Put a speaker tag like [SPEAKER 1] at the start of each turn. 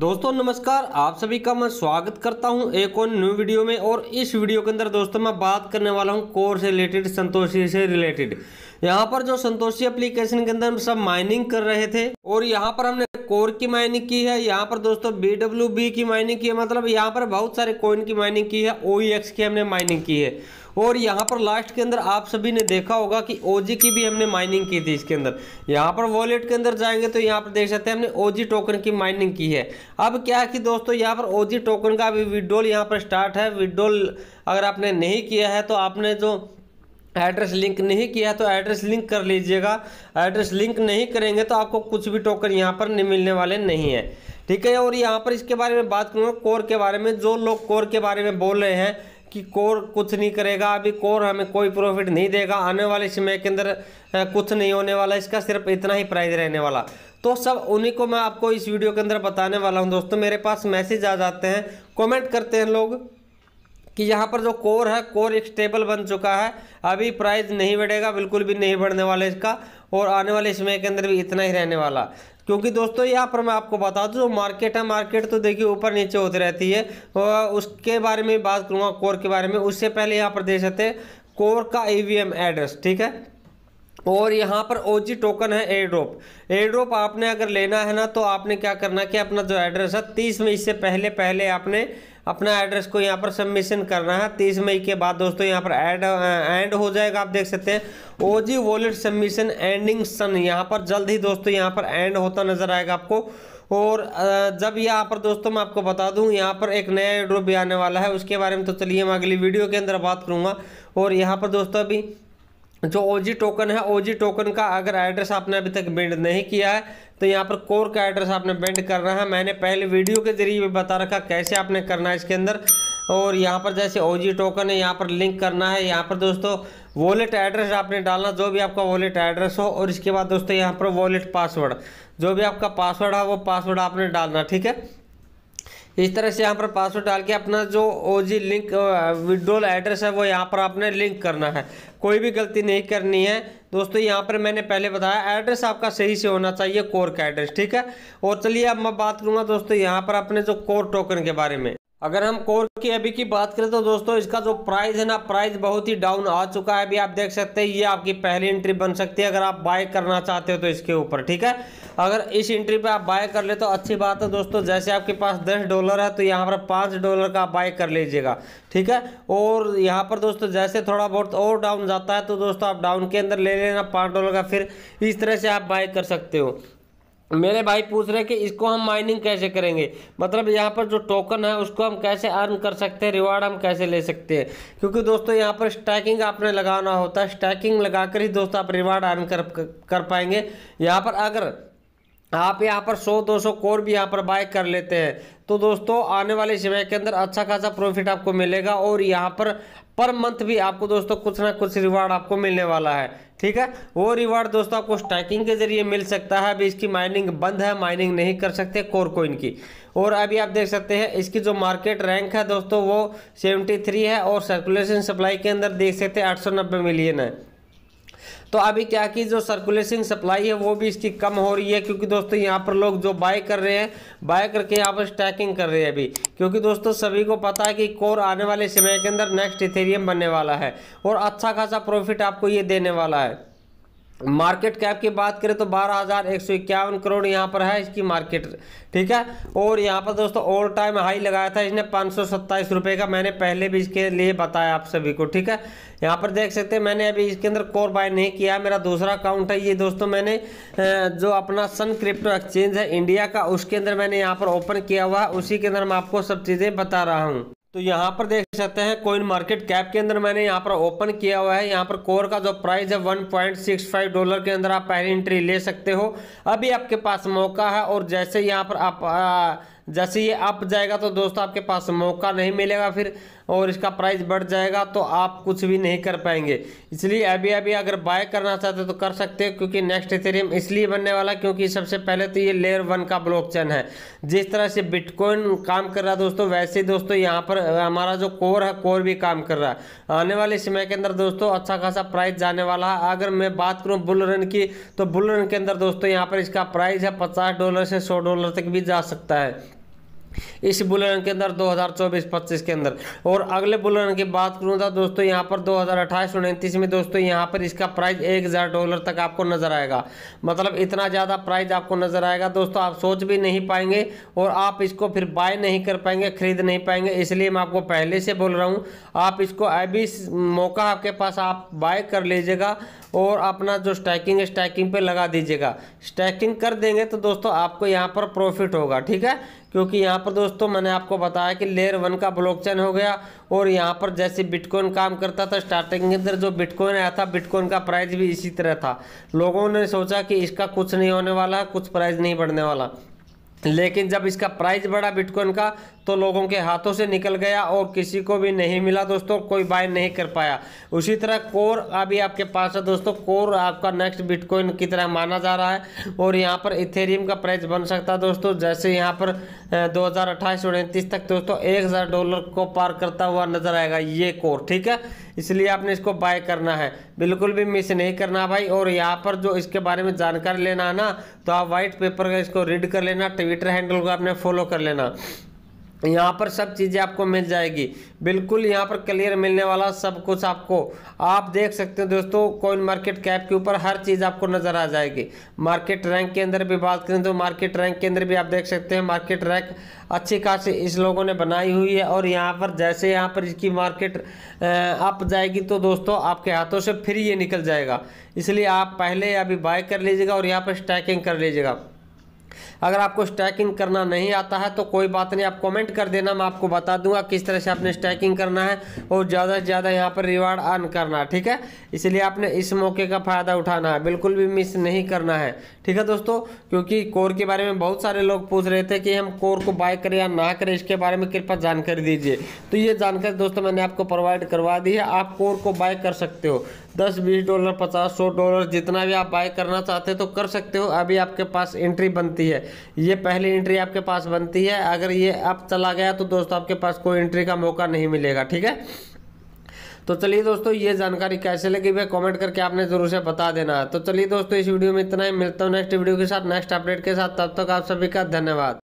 [SPEAKER 1] दोस्तों नमस्कार आप सभी का मैं स्वागत करता हूं एक और न्यू वीडियो में और इस वीडियो के अंदर दोस्तों मैं बात करने वाला हूं कोर से रिलेटेड संतोषी से रिलेटेड यहां पर जो संतोषी एप्लीकेशन के अंदर हम सब माइनिंग कर रहे थे और यहां पर हमने कोर की माइनिंग की है यहाँ पर दोस्तों बी की माइनिंग की है मतलब यहाँ पर बहुत सारे कोइन की माइनिंग की है ओ e की हमने माइनिंग की है और यहाँ पर लास्ट के अंदर आप सभी ने देखा होगा कि ओजी की भी हमने माइनिंग की थी इसके अंदर यहाँ पर वॉलेट के अंदर जाएंगे तो यहाँ पर देख सकते हैं हमने ओजी टोकन की माइनिंग की है अब क्या है कि दोस्तों यहाँ पर ओजी टोकन का अभी विड्रोल यहाँ पर स्टार्ट है विड्रोल अगर आपने नहीं किया है तो आपने जो एड्रेस लिंक नहीं किया है तो एड्रेस लिंक कर लीजिएगा एड्रेस लिंक नहीं करेंगे तो आपको कुछ भी टोकन यहाँ पर नहीं मिलने वाले नहीं है ठीक है और यहाँ पर इसके बारे में बात करूँगा कोर के बारे में जो लोग कोर के बारे में बोल रहे हैं कि कोर कुछ नहीं करेगा अभी कोर हमें कोई प्रॉफिट नहीं देगा आने वाले समय के अंदर कुछ नहीं होने वाला इसका सिर्फ इतना ही प्राइस रहने वाला तो सब उन्हीं को मैं आपको इस वीडियो के अंदर बताने वाला हूँ दोस्तों मेरे पास मैसेज आ जाते हैं कमेंट करते हैं लोग कि यहाँ पर जो कोर है कोर एक स्टेबल बन चुका है अभी प्राइस नहीं बढ़ेगा बिल्कुल भी नहीं बढ़ने वाला इसका और आने वाले समय के अंदर भी इतना ही रहने वाला क्योंकि दोस्तों यहाँ पर मैं आपको बता दूँ जो मार्केट है मार्केट तो देखिए ऊपर नीचे होती रहती है और उसके बारे में बात करूँगा कोर के बारे में उससे पहले यहाँ पर देख सकते हैं कोर का ई एड्रेस ठीक है और यहाँ पर ओ टोकन है एयड्रोप एयड्रोप आपने अगर लेना है ना तो आपने क्या करना कि अपना जो एड्रेस है तीस में इससे पहले पहले आपने अपना एड्रेस को यहाँ पर सबमिशन करना है तीस मई के बाद दोस्तों यहाँ पर एड एंड हो जाएगा आप देख सकते हैं OG wallet submission ending soon यहाँ पर जल्द ही दोस्तों यहाँ पर एंड होता नजर आएगा आपको और जब यहाँ पर दोस्तों मैं आपको बता दूँ यहाँ पर एक नया एड्रो भी आने वाला है उसके बारे में तो चलिए मैं अगली वीडियो के अंदर बात करूँगा और यहाँ पर दोस्तों अभी जो ओजी टोकन है ओजी टोकन का अगर एड्रेस आपने अभी तक बेंड नहीं किया है तो यहाँ पर कोर का एड्रेस आपने बेंड करना है मैंने पहले वीडियो के जरिए भी बता रखा कैसे आपने करना है इसके अंदर और यहाँ पर जैसे ओजी टोकन है यहाँ पर लिंक करना है यहाँ पर दोस्तों वॉलेट एड्रेस आपने डालना जो भी आपका वॉलेट एड्रेस हो और इसके बाद दोस्तों यहाँ पर वॉलेट पासवर्ड जो भी आपका पासवर्ड है वो पासवर्ड आपने डालना ठीक है इस तरह से यहाँ पर पासवर्ड डाल के अपना जो O G link withdrawal address है वो यहाँ पर आपने लिंक करना है कोई भी गलती नहीं करनी है दोस्तों यहाँ पर मैंने पहले बताया एड्रेस आपका सही से होना चाहिए कोर का एड्रेस ठीक है और चलिए अब मैं बात करूँगा दोस्तों यहाँ पर अपने जो कोर टोकन के बारे में अगर हम कोर की अभी की बात करें तो दोस्तों इसका जो प्राइस है ना प्राइस बहुत ही डाउन आ चुका है अभी आप देख सकते हैं ये आपकी पहली एंट्री बन सकती है अगर आप बाय करना चाहते हो तो इसके ऊपर ठीक है अगर इस एंट्री पे आप बाय कर ले तो अच्छी बात है दोस्तों जैसे आपके पास दस डॉलर है तो यहाँ पर पाँच डॉलर का आप बाय कर लीजिएगा ठीक है और यहाँ पर दोस्तों जैसे थोड़ा बहुत और डाउन जाता है तो दोस्तों आप डाउन के अंदर ले लेना पाँच डॉलर का फिर इस तरह से आप बाय कर सकते हो मेरे भाई पूछ रहे हैं कि इसको हम माइनिंग कैसे करेंगे मतलब यहाँ पर जो टोकन है उसको हम कैसे अर्न कर सकते हैं रिवार्ड हम कैसे ले सकते हैं क्योंकि दोस्तों यहाँ पर स्टैकिंग आपने लगाना होता है स्टैकिंग लगाकर ही दोस्तों आप रिवार्ड अर्न कर कर पाएंगे यहाँ पर अगर आप यहाँ पर 100-200 कोर भी यहाँ पर बाय कर लेते हैं तो दोस्तों आने वाले समय के अंदर अच्छा खासा प्रॉफिट आपको मिलेगा और यहाँ पर पर मंथ भी आपको दोस्तों कुछ ना कुछ रिवार्ड आपको मिलने वाला है ठीक है वो रिवार्ड दोस्तों आपको स्टैकिंग के जरिए मिल सकता है अभी इसकी माइनिंग बंद है माइनिंग नहीं कर सकते कोर कोइन की और अभी आप देख सकते हैं इसकी जो मार्केट रैंक है दोस्तों वो सेवेंटी है और सर्कुलेशन सप्लाई के अंदर देख सकते हैं आठ मिलियन है तो अभी क्या कि जो सर्कुलेशन सप्लाई है वो भी इसकी कम हो रही है क्योंकि दोस्तों यहाँ पर लोग जो बाय कर रहे हैं बाय करके यहाँ पर स्टैकिंग कर रहे हैं अभी क्योंकि दोस्तों सभी को पता है कि कोर आने वाले समय के अंदर नेक्स्ट इथेरियम बनने वाला है और अच्छा खासा प्रॉफिट आपको ये देने वाला है मार्केट कैप की बात करें तो बारह हज़ार एक सौ इक्यावन करोड़ यहाँ पर है इसकी मार्केट ठीक है और यहाँ पर दोस्तों ऑल टाइम हाई लगाया था इसने पाँच सौ सत्ताईस रुपये का मैंने पहले भी इसके लिए बताया आप सभी को ठीक है यहाँ पर देख सकते हैं मैंने अभी इसके अंदर कोर बाय नहीं किया मेरा दूसरा अकाउंट है ये दोस्तों मैंने जो अपना सन क्रिप्टो एक्सचेंज है इंडिया का उसके अंदर मैंने यहाँ पर ओपन किया हुआ है उसी के अंदर मैं आपको सब चीज़ें बता रहा हूँ तो यहाँ पर देख सकते हैं कोइन मार्केट कैप के अंदर मैंने यहाँ पर ओपन किया हुआ है यहाँ पर कोर का जो प्राइस है 1.65 डॉलर के अंदर आप पहली एंट्री ले सकते हो अभी आपके पास मौका है और जैसे यहाँ पर आप आ, जैसे ये अप जाएगा तो दोस्तों आपके पास मौका नहीं मिलेगा फिर और इसका प्राइस बढ़ जाएगा तो आप कुछ भी नहीं कर पाएंगे इसलिए अभी अभी अगर बाय करना चाहते हो तो कर सकते हो क्योंकि नेक्स्ट इथेरियम इसलिए बनने वाला क्योंकि सबसे पहले तो ये लेयर वन का ब्लॉकचेन है जिस तरह से बिटकॉइन काम कर रहा है दोस्तों वैसे ही दोस्तों यहाँ पर हमारा जो कोर है कोर भी काम कर रहा है आने वाले समय के अंदर दोस्तों अच्छा खासा प्राइस जाने वाला है अगर मैं बात करूँ बुल रन की तो बुल रन के अंदर दोस्तों यहाँ पर इसका प्राइस है पचास डॉलर से सौ डॉलर तक भी जा सकता है इस बुलेरन के अंदर 2024-25 के अंदर और अगले बुलेरन की बात करूँ तो दोस्तों यहाँ पर दो हज़ार में दोस्तों यहाँ पर इसका प्राइस एक डॉलर तक आपको नज़र आएगा मतलब इतना ज़्यादा प्राइस आपको नज़र आएगा दोस्तों आप सोच भी नहीं पाएंगे और आप इसको फिर बाय नहीं कर पाएंगे खरीद नहीं पाएंगे इसलिए मैं आपको पहले से बोल रहा हूँ आप इसको अभी मौका आपके पास आप बाय कर लीजिएगा और अपना जो स्टैकिंग है स्टैकिंग पे लगा दीजिएगा स्टैकिंग कर देंगे तो दोस्तों आपको यहाँ पर प्रॉफिट होगा ठीक है क्योंकि यहाँ पर दोस्तों मैंने आपको बताया कि लेयर वन का ब्लॉकचेन हो गया और यहाँ पर जैसे बिटकॉइन काम करता था स्टार्टिंग के अंदर जो बिटकॉइन आया था बिटकॉइन का प्राइस भी इसी तरह था लोगों ने सोचा कि इसका कुछ नहीं होने वाला कुछ प्राइस नहीं बढ़ने वाला लेकिन जब इसका प्राइस बढ़ा बिटकॉइन का तो लोगों के हाथों से निकल गया और किसी को भी नहीं मिला दोस्तों कोई बाय नहीं कर पाया उसी तरह कोर अभी आपके पास है दोस्तों कोर आपका नेक्स्ट बिटकॉइन की तरह माना जा रहा है और यहाँ पर इथेरियम का प्राइस बन सकता है दोस्तों जैसे यहाँ पर दो हज़ार तक दोस्तों एक डॉलर को पार करता हुआ नजर आएगा ये कोर ठीक है इसलिए आपने इसको बाय करना है बिल्कुल भी मिस नहीं करना भाई और यहाँ पर जो इसके बारे में जानकारी लेना है ना तो आप वाइट पेपर का इसको रीड कर लेना ट्विटर हैंडल को आपने फॉलो कर लेना यहाँ पर सब चीज़ें आपको मिल जाएगी बिल्कुल यहाँ पर क्लियर मिलने वाला सब कुछ आपको आप देख सकते हैं दोस्तों कॉइन मार्केट कैप के ऊपर हर चीज़ आपको नज़र आ जाएगी मार्केट रैंक के अंदर भी बात करें तो मार्केट रैंक के अंदर भी आप देख सकते हैं मार्केट रैंक अच्छी खासी इस लोगों ने बनाई हुई है और यहाँ पर जैसे यहाँ पर इसकी मार्केट अप जाएगी तो दोस्तों आपके हाथों से फिर ये निकल जाएगा इसलिए आप पहले अभी बाय कर लीजिएगा और यहाँ पर स्टैकिंग कर लीजिएगा अगर आपको स्टैकिंग करना नहीं आता है तो कोई बात नहीं आप कमेंट कर देना मैं आपको बता दूंगा किस तरह से आपने स्टैकिंग करना है और ज़्यादा से ज़्यादा यहाँ पर रिवार्ड अर्न करना ठीक है इसलिए आपने इस मौके का फ़ायदा उठाना है बिल्कुल भी मिस नहीं करना है ठीक है दोस्तों क्योंकि कोर के बारे में बहुत सारे लोग पूछ रहे थे कि हम कोर को बाय करें या ना करें इसके बारे में कृपया जानकारी दीजिए तो ये जानकारी दोस्तों मैंने आपको प्रोवाइड करवा दी है आप कोर को बाय कर सकते हो दस बीस डॉलर पचास सौ डॉलर जितना भी आप बाय करना चाहते हो तो कर सकते हो अभी आपके पास एंट्री बनती है ये पहली एंट्री आपके पास बनती है अगर ये आप चला गया तो दोस्तों आपके पास कोई एंट्री का मौका नहीं मिलेगा ठीक है तो चलिए दोस्तों ये जानकारी कैसे लगी वह कमेंट करके आपने जरूर से बता देना तो चलिए दोस्तों इस वीडियो में इतना ही मिलता हूँ नेक्स्ट वीडियो के साथ नेक्स्ट अपडेट के साथ तब तक आप सभी का धन्यवाद